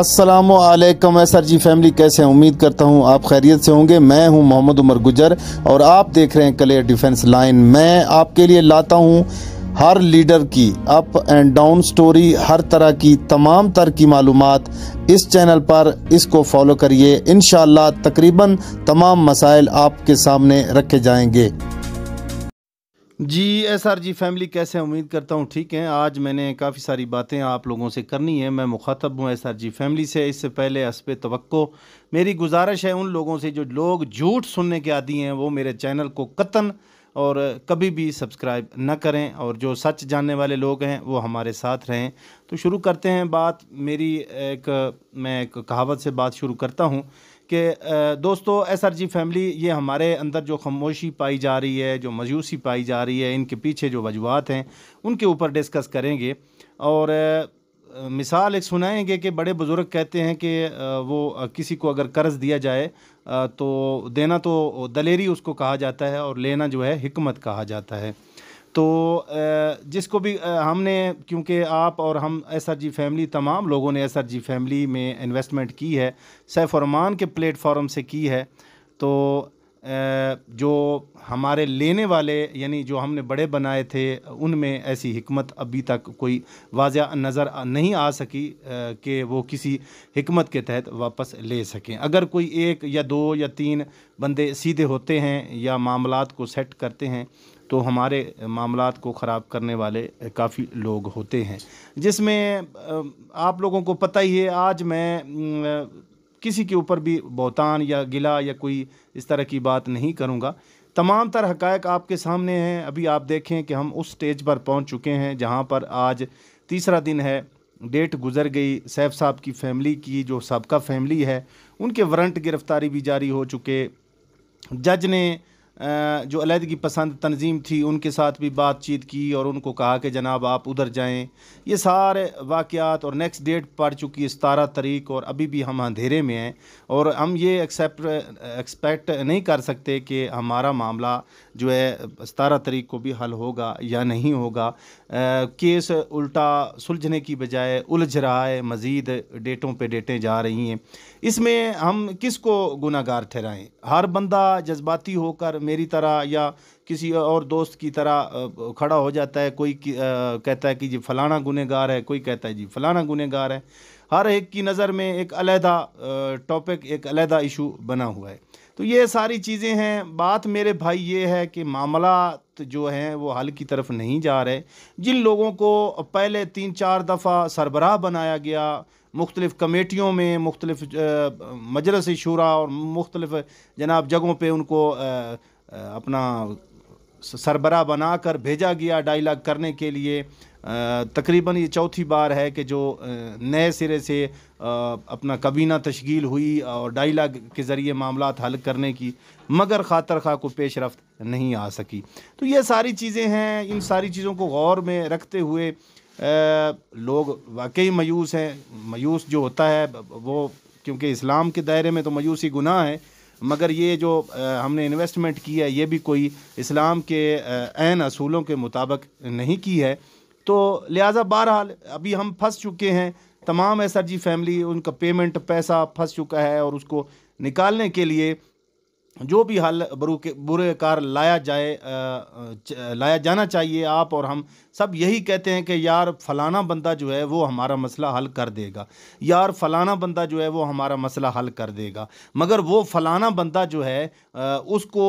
Aslam S sir ji family कैसे उम्मीद करता हूँ आप खैरियत से होंगे मैं हूँ मोहम्मद उमर गुजर और आप देख रहे हैं क्लियर डिफेंस लाइन मैं आपके लिए लाता हूँ हर लीडर की अप एंड डाउन स्टोरी हर तरह की तमाम तर की मालूम इस चैनल पर इसको फॉलो करिए इन तकरीबन तमाम मसाइल आपके सामने रखे जाएंगे ji S R G family कैसे उम्मीद करता हूँ ठीक है आज मैंने काफ़ी सारी बातें आप लोगों से करनी है मैं मुखातब हूँ एस आर जी फैमिली से इससे पहले हसब तो मेरी गुजारिश है उन लोगों से जो लोग झूठ सुनने के आदि हैं वो मेरे चैनल को कतन और कभी भी सब्सक्राइब न करें और जो सच जानने वाले लोग हैं वो हमारे साथ रहें तो शुरू करते हैं बात मेरी एक मैं एक कहावत से बात शुरू करता हूँ कि दोस्तों एसआरजी फैमिली ये हमारे अंदर जो खामोशी पाई जा रही है जो मायूसी पाई जा रही है इनके पीछे जो वजूहत हैं उनके ऊपर डिस्कस करेंगे और मिसाल एक सुनाएंगे कि बड़े बुज़ुर्ग कहते हैं कि वो किसी को अगर कर्ज़ दिया जाए तो देना तो दलेरी उसको कहा जाता है और लेना जो है हिकमत कहा जाता है तो जिसको भी हमने क्योंकि आप और हम एस आर जी फैमिली तमाम लोगों ने एस आर जी फैमिली में इन्वेस्टमेंट की है सैफरमान के प्लेटफॉर्म से की है तो जो हमारे लेने वाले यानी जो हमने बड़े बनाए थे उनमें ऐसी हमत अभी तक कोई वाज नज़र नहीं आ सकी कि वो किसी हमत के तहत वापस ले सकें अगर कोई एक या दो या तीन बंदे सीधे होते हैं या मामला को सेट करते हैं तो हमारे मामला को ख़राब करने वाले काफ़ी लोग होते हैं जिसमें आप लोगों को पता ही है आज मैं किसी के ऊपर भी बोतान या गिला या कोई इस तरह की बात नहीं करूँगा तमाम तर हकायक आपके सामने हैं अभी आप देखें कि हम उस स्टेज पर पहुँच चुके हैं जहाँ पर आज तीसरा दिन है डेट गुजर गई सैफ साहब की फैमिली की जो सबका फैमिली है उनके वारंट गिरफ़्तारी भी जारी हो चुके जज ने जो अलीदगी पसंद तंजीम थी उनके साथ भी बातचीत की और उनको कहा कि जनाब आप उधर जाएं ये सारे वाक़ात और नेक्स्ट डेट पड़ चुकी है सतारह तरीक और अभी भी हम अंधेरे में हैं और हम ये एक्सेप्ट एक्सपेक्ट नहीं कर सकते कि हमारा मामला जो है सतारह तरीक को भी हल होगा या नहीं होगा आ, केस उल्टा सुलझने की बजाय उलझ रहा है मज़ीद डेटों पर डेटें जा रही हैं इसमें हम किस को गुनागार ठहराएँ हर बंदा जज्बाती होकर मेरी तरह या किसी और दोस्त की तरह खड़ा हो जाता है कोई कहता है कि जी फलाना गुनहगार है कोई कहता है जी फलाना गुनहगार है हर एक की नज़र में एक अलहदा टॉपिक एक अलहदा इशू बना हुआ है तो ये सारी चीज़ें हैं बात मेरे भाई ये है कि मामला जो हैं वो हल की तरफ नहीं जा रहे जिन लोगों को पहले तीन चार दफ़ा सरबराह बनाया गया मुख्तलिफ़ कमेटियों में मुख्तलिफ़ मजलस शूरा और मुख्तलिफ़ जनाब जगहों पर उनको आ, अपना सरबरा बनाकर भेजा गया डायलॉग करने के लिए तकरीबन ये चौथी बार है कि जो नए सिरे से अपना कबीना तश्ील हुई और डायलॉग के ज़रिए मामला हल करने की मगर खातर खा को पेश रफ्त नहीं आ सकी तो ये सारी चीज़ें हैं इन सारी चीज़ों को गौर में रखते हुए लोग वाकई मायूस हैं मायूस जो होता है वो क्योंकि इस्लाम के दायरे में तो मायूसी गुनाह है मगर ये जो हमने इन्वेस्टमेंट की है ये भी कोई इस्लाम के एन असूलों के मुताबिक नहीं की है तो लिहाजा बहरहाल अभी हम फंस चुके हैं तमाम एस फैमिली उनका पेमेंट पैसा फंस चुका है और उसको निकालने के लिए जो भी हल बुरे कार लाया जाए लाया जाना चाहिए आप और हम सब यही कहते हैं कि यार फलाना बंदा जो है वो हमारा मसला हल कर देगा यार फलाना बंदा जो है वो हमारा मसला हल कर देगा मगर वो फलाना बंदा जो है उसको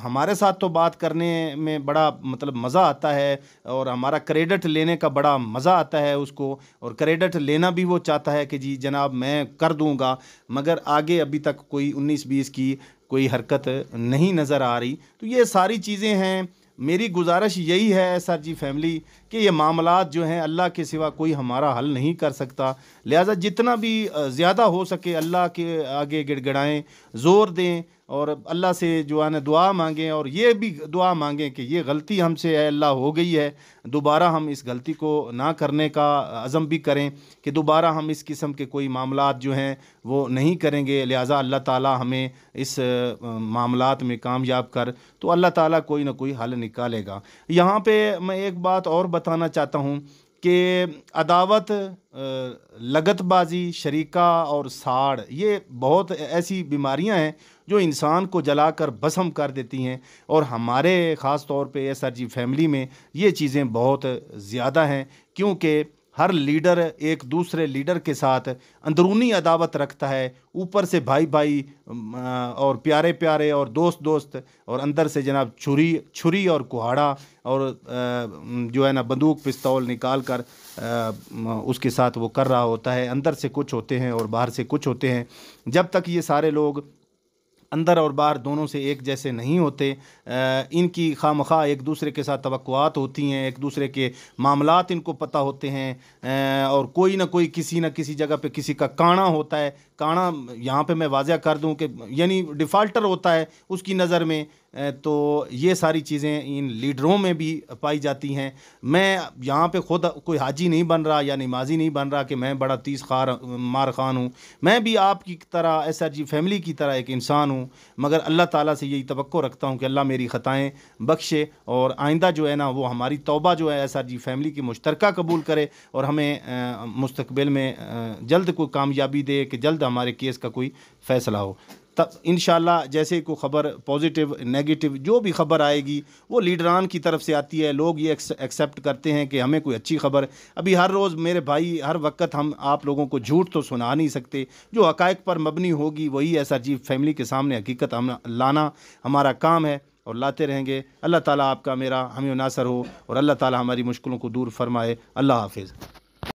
हमारे साथ तो बात करने में बड़ा मतलब मज़ा आता है और हमारा क्रेडिट लेने का बड़ा मज़ा आता है उसको और क्रेडिट लेना भी वो चाहता है कि जी जनाब मैं कर दूँगा मगर आगे अभी तक कोई उन्नीस बीस की कोई हरकत नहीं नज़र आ रही तो ये सारी चीज़ें हैं मेरी गुजारिश यही है सर जी फैमिली कि ये मामला जो हैं अल्लाह के सिवा कोई हमारा हल नहीं कर सकता लिहाजा जितना भी ज़्यादा हो सके अल्लाह के आगे गिड़गड़ाएँ ज़ोर दें और अल्लाह से जो है ना दुआ मांगें और ये भी दुआ मांगें कि ये गलती हमसे है अल्लाह हो गई है दोबारा हम इस गलती को ना करने का अज़म भी करें कि दोबारा हम इस किस्म के कोई मामला जो हैं वो नहीं करेंगे लिहाजा अल्लाह ताला हमें इस मामला में कामयाब कर तो अल्लाह ताला कोई ना कोई हल निकालेगा यहाँ पे मैं एक बात और बताना चाहता हूँ कि अदावत लगतबाजी शरीका और साड़ ये बहुत ऐसी बीमारियां हैं जो इंसान को जलाकर भस्म कर देती हैं और हमारे ख़ास तौर पे एस फैमिली में ये चीज़ें बहुत ज़्यादा हैं क्योंकि हर लीडर एक दूसरे लीडर के साथ अंदरूनी अदावत रखता है ऊपर से भाई भाई और प्यारे प्यारे और दोस्त दोस्त और अंदर से जनाब छुरी छुरी और कुहाड़ा और जो है ना बंदूक पिस्तौल निकाल कर उसके साथ वो कर रहा होता है अंदर से कुछ होते हैं और बाहर से कुछ होते हैं जब तक ये सारे लोग अंदर और बाहर दोनों से एक जैसे नहीं होते इनकी खाम खा एक दूसरे के साथ तवक़ात होती हैं एक दूसरे के मामला इनको पता होते हैं और कोई ना कोई किसी ना किसी जगह पे किसी का काना होता है काना यहाँ पे मैं वाजह कर दूँ कि यानी डिफ़ाल्टर होता है उसकी नज़र में तो ये सारी चीज़ें इन लीडरों में भी पाई जाती हैं मैं यहाँ पे खुद कोई हाजी नहीं बन रहा या नमाजी नहीं बन रहा कि मैं बड़ा तीस खार मार खान हूँ मैं भी आपकी तरह एस आर जी फैमिली की तरह एक इंसान हूँ मगर अल्लाह ताला से यही तो रखता हूँ कि अल्लाह मेरी ख़ताएँ बख्शे और आइंदा जो है ना वो हमारी तोबा जो है एस आर जी फैमिली की मुश्तरक कबूल करे और हमें मुस्तबिल में जल्द कोई कामयाबी दे कि जल्द हमारे केस का कोई फ़ैसला हो तब इन जैसे को ख़बर पॉजिटिव नेगेटिव जो भी ख़बर आएगी वो लीडरान की तरफ से आती है लोग ये एक्सेप्ट करते हैं कि हमें कोई अच्छी खबर अभी हर रोज़ मेरे भाई हर वक्त हम आप लोगों को झूठ तो सुना नहीं सकते जो हकैक पर मबनी होगी वही एस आर फैमिली के सामने हकीकत हम लाना हमारा काम है और लाते रहेंगे अल्लाह ताला आपका मेरा हमें नासर हो और अल्लाह ताला हमारी मुश्किलों को दूर फरमाए अल्लाह हाफिज़